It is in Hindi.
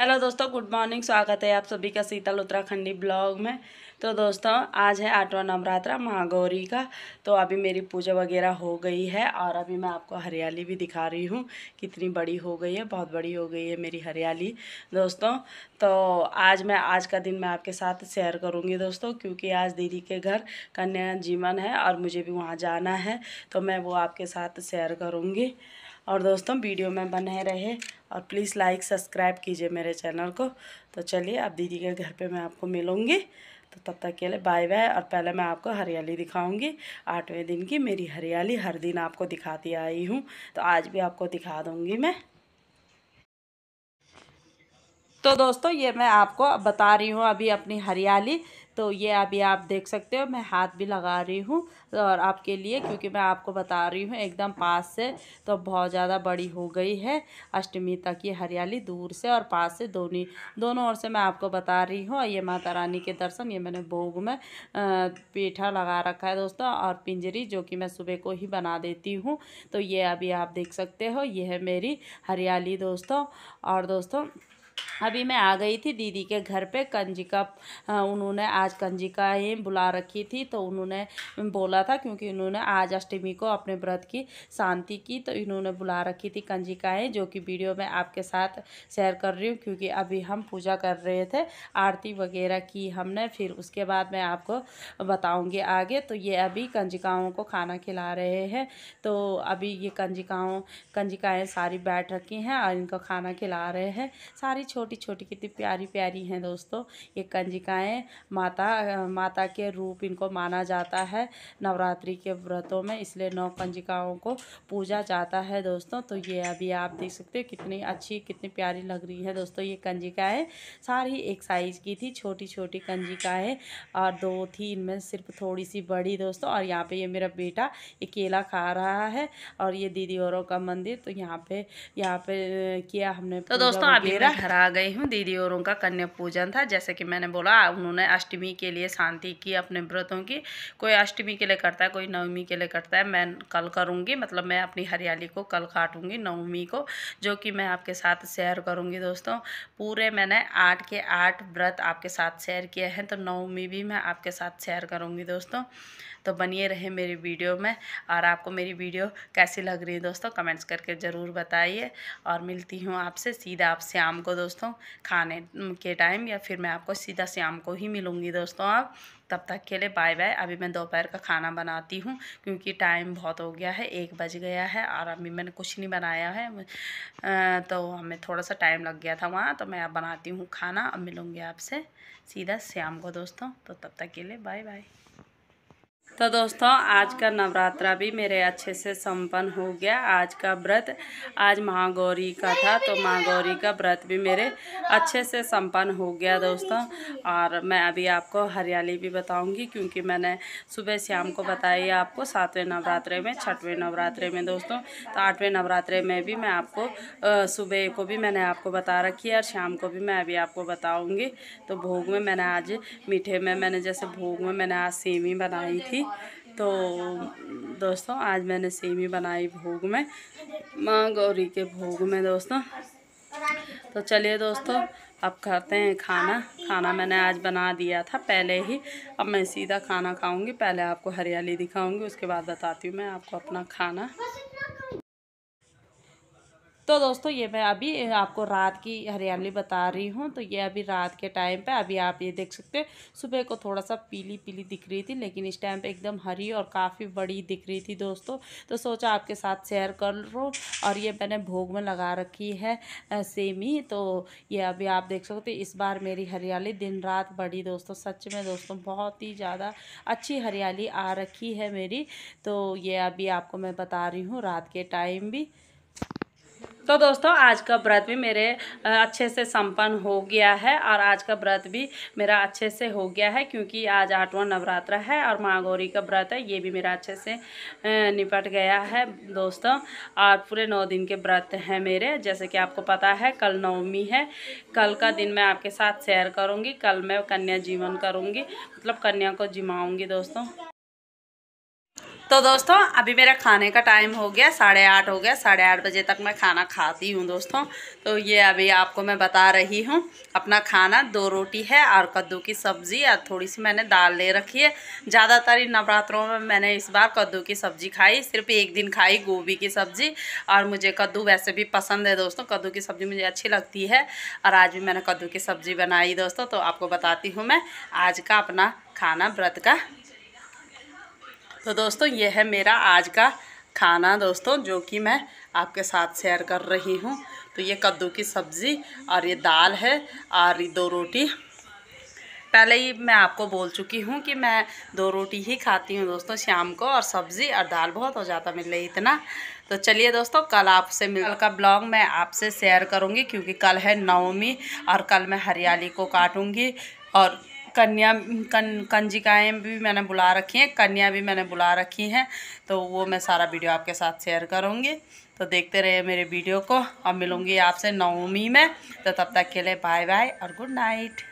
हेलो दोस्तों गुड मॉर्निंग स्वागत है आप सभी का शीतल उत्तराखंडी ब्लॉग में तो दोस्तों आज है आठवां नवरात्रा महागौरी का तो अभी मेरी पूजा वगैरह हो गई है और अभी मैं आपको हरियाली भी दिखा रही हूँ कितनी बड़ी हो गई है बहुत बड़ी हो गई है मेरी हरियाली दोस्तों तो आज मैं आज का दिन मैं आपके साथ शेयर करूँगी दोस्तों क्योंकि आज दीदी के घर कन्या जीवन है और मुझे भी वहाँ जाना है तो मैं वो आपके साथ शेयर करूँगी और दोस्तों वीडियो में बने रहे और प्लीज़ लाइक सब्सक्राइब कीजिए मेरे चैनल को तो चलिए अब दीदी के घर पे मैं आपको मिलूँगी तो तब तक के लिए बाय बाय और पहले मैं आपको हरियाली दिखाऊंगी आठवें दिन की मेरी हरियाली हर दिन आपको दिखाती आई हूँ तो आज भी आपको दिखा दूँगी मैं तो दोस्तों ये मैं आपको बता रही हूँ अभी अपनी हरियाली तो ये अभी आप देख सकते हो मैं हाथ भी लगा रही हूँ और आपके लिए क्योंकि मैं आपको बता रही हूँ एकदम पास से तो बहुत ज़्यादा बड़ी हो गई है अष्टमी तक ये हरियाली दूर से और पास से दोनों दोनों ओर से मैं आपको बता रही हूँ और ये माता रानी के दर्शन ये मैंने भोग में पीठा लगा रखा है दोस्तों और पिंजरी जो कि मैं सुबह को ही बना देती हूँ तो ये अभी आप देख सकते हो ये है मेरी हरियाली दोस्तों और दोस्तों अभी मैं आ गई थी दीदी के घर पे कंजिका उन्होंने आज कंजिका ही बुला रखी थी तो उन्होंने बोला था क्योंकि उन्होंने आज अष्टमी को अपने व्रत की शांति की तो इन्होंने बुला रखी थी कंजिकाएँ जो कि वीडियो मैं आपके साथ शेयर कर रही हूँ क्योंकि अभी हम पूजा कर रहे थे आरती वगैरह की हमने फिर उसके बाद मैं आपको बताऊँगी आगे तो ये अभी कंजिकाओं को खाना खिला रहे हैं तो अभी ये कंजिकाओं कंजिकाएँ सारी बैठ रखी हैं और इनको खाना खिला रहे हैं सारी छोटी छोटी कितनी प्यारी प्यारी हैं दोस्तों ये कंजिकाएँ माता माता के रूप इनको माना जाता है नवरात्रि के व्रतों में इसलिए नौ कंजिकाओं को पूजा जाता है दोस्तों तो ये अभी आप देख सकते हो कितनी अच्छी कितनी प्यारी लग रही है दोस्तों ये कंजिकाएँ सारी एक साइज़ की थी छोटी छोटी कंजिकाएँ और दो थी इनमें सिर्फ थोड़ी सी बड़ी दोस्तों और यहाँ पे ये मेरा बेटा ये केला खा रहा है और ये दीदी औरों का मंदिर तो यहाँ पे यहाँ पे किया हमने तो दोस्तों अभी मेरा घर आ गई हूँ दीदी औरों का कन्या पूजन था जैसे कि मैंने बोला उन्होंने अष्टमी के लिए शांति की अपने व्रतों की कोई अष्टमी के लिए करता है कोई नवमी के लिए करता है मैं कल करूँगी मतलब मैं अपनी हरियाली को कल काटूँगी नवमी को जो कि मैं आपके साथ शेयर करूँगी दोस्तों पूरे मैंने आठ के आठ व्रत आपके साथ शेयर किए हैं तो नवमी भी मैं आपके साथ शेयर करूँगी दोस्तों तो बनिए रहे मेरी वीडियो में और आपको मेरी वीडियो कैसी लग रही है दोस्तों कमेंट्स करके ज़रूर बताइए और मिलती हूँ आपसे सीधा आप शाम को दोस्तों खाने के टाइम या फिर मैं आपको सीधा शाम को ही मिलूँगी दोस्तों आप तब तक के लिए बाय बाय अभी मैं दोपहर का खाना बनाती हूँ क्योंकि टाइम बहुत हो गया है एक बज गया है और अभी मैंने कुछ नहीं बनाया है तो हमें थोड़ा सा टाइम लग गया था वहाँ तो मैं अब बनाती हूँ खाना अब मिलूँगी आपसे सीधा शाम को दोस्तों तो तब तक के लिए बाय बाय तो दोस्तों आज का नवरात्रा भी मेरे अच्छे से संपन्न हो गया आज का व्रत आज महागौरी का था तो महागौरी का व्रत भी मेरे अच्छे से संपन्न हो गया दोस्तों और मैं अभी आपको हरियाली भी बताऊंगी क्योंकि मैंने सुबह शाम को बताई आपको सातवें नवरात्रे में छठवें नवरात्रे में दोस्तों तो आठवें नवरात्रे में भी मैं आपको सुबह को भी मैंने आपको बता रखी है और शाम को भी मैं अभी आपको बताऊँगी तो भोग में मैंने आज मीठे में मैंने जैसे भोग में मैंने आज सेवी बनाई थी थी तो दोस्तों आज मैंने सेमी बनाई भोग में माँ गौरी के भोग में दोस्तों तो चलिए दोस्तों अब खाते हैं खाना खाना मैंने आज बना दिया था पहले ही अब मैं सीधा खाना खाऊंगी पहले आपको हरियाली दिखाऊंगी उसके बाद बताती हूँ मैं आपको अपना खाना तो दोस्तों ये मैं अभी आपको रात की हरियाली बता रही हूँ तो ये अभी रात के टाइम पे अभी आप ये देख सकते हैं सुबह को थोड़ा सा पीली पीली दिख रही थी लेकिन इस टाइम पे एकदम हरी और काफ़ी बड़ी दिख रही थी दोस्तों तो सोचा आपके साथ शेयर कर रो और ये मैंने भोग में लगा रखी है सेमी तो ये अभी आप देख सकते इस बार मेरी हरियाली दिन रात बड़ी दोस्तों सच में दोस्तों बहुत ही ज़्यादा अच्छी हरियाली आ रखी है मेरी तो ये अभी आपको मैं बता रही हूँ रात के टाइम भी तो दोस्तों आज का व्रत भी मेरे अच्छे से संपन्न हो गया है और आज का व्रत भी मेरा अच्छे से हो गया है क्योंकि आज आठवां नवरात्र है और माँ गौरी का व्रत है ये भी मेरा अच्छे से निपट गया है दोस्तों और पूरे नौ दिन के व्रत हैं मेरे जैसे कि आपको पता है कल नवमी है कल का दिन मैं आपके साथ शेयर करूँगी कल मैं कन्या जीवन करूँगी मतलब कन्या को जिमाऊँगी दोस्तों तो दोस्तों अभी मेरा खाने का टाइम हो गया साढ़े आठ हो गया साढ़े आठ बजे तक मैं खाना खाती हूँ दोस्तों तो ये अभी आपको मैं बता रही हूँ अपना खाना दो रोटी है और कद्दू की सब्ज़ी और थोड़ी सी मैंने दाल ले रखी है ज़्यादातर इन नवरात्रों में मैंने इस बार कद्दू की सब्ज़ी खाई सिर्फ एक दिन खाई गोभी की सब्ज़ी और मुझे कद्दू वैसे भी पसंद है दोस्तों कद्दू की सब्ज़ी मुझे अच्छी लगती है और आज भी मैंने कद्दू की सब्ज़ी बनाई दोस्तों तो आपको बताती हूँ मैं आज का अपना खाना व्रत का तो दोस्तों ये है मेरा आज का खाना दोस्तों जो कि मैं आपके साथ शेयर कर रही हूँ तो ये कद्दू की सब्ज़ी और ये दाल है और ये दो रोटी पहले ही मैं आपको बोल चुकी हूँ कि मैं दो रोटी ही खाती हूँ दोस्तों शाम को और सब्ज़ी और दाल बहुत हो जाता मिल रही इतना तो चलिए दोस्तों कल आपसे मिल कल का ब्लॉग मैं आपसे शेयर करूँगी क्योंकि कल है नवमी और कल मैं हरियाली को काटूँगी और कन्या कन कंजिकाएँ भी मैंने बुला रखी हैं कन्या भी मैंने बुला रखी हैं तो वो मैं सारा वीडियो आपके साथ शेयर करूँगी तो देखते रहिए मेरे वीडियो को और मिलूँगी आपसे नवमी में तो तब तक के लिए बाय बाय और गुड नाइट